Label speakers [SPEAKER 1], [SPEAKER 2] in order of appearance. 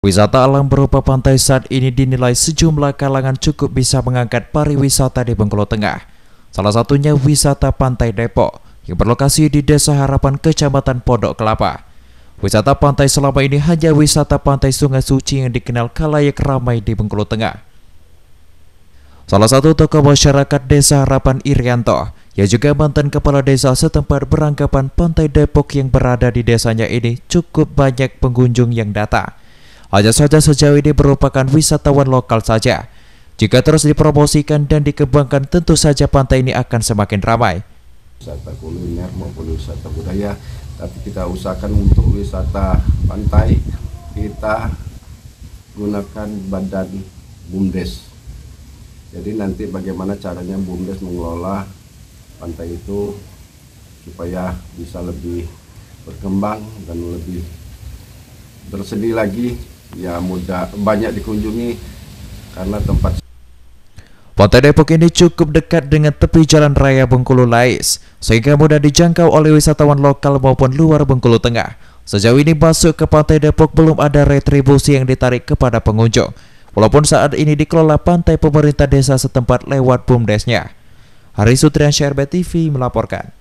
[SPEAKER 1] Wisata alam berupa pantai saat ini dinilai sejumlah kalangan cukup bisa mengangkat pariwisata di Bengkulu Tengah. Salah satunya wisata Pantai Depok yang berlokasi di Desa Harapan, Kecamatan Pondok Kelapa. Wisata pantai selama ini hanya wisata pantai Sungai Suci yang dikenal kalayak ramai di Bengkulu Tengah. Salah satu tokoh masyarakat Desa Harapan Irianto, yang juga mantan kepala desa setempat beranggapan pantai Depok yang berada di desanya ini cukup banyak pengunjung yang datang hanya saja sejauh ini merupakan wisatawan lokal saja. Jika terus dipromosikan dan dikembangkan, tentu saja pantai ini akan semakin ramai.
[SPEAKER 2] Wisata kuliner maupun wisata budaya, tapi kita usahakan untuk wisata pantai, kita gunakan badan BUMDes. Jadi nanti bagaimana caranya BUMDes mengelola pantai itu supaya bisa lebih berkembang dan lebih bersedih lagi ya mudah banyak dikunjungi karena tempat
[SPEAKER 1] Pantai Depok ini cukup dekat dengan tepi jalan raya Bengkulu Lais, sehingga mudah dijangkau oleh wisatawan lokal maupun luar Bengkulu Tengah. Sejauh ini masuk ke Pantai Depok belum ada retribusi yang ditarik kepada pengunjung, walaupun saat ini dikelola pantai pemerintah desa setempat lewat BUMDESnya. Hari Sutrian Syarbe TV melaporkan.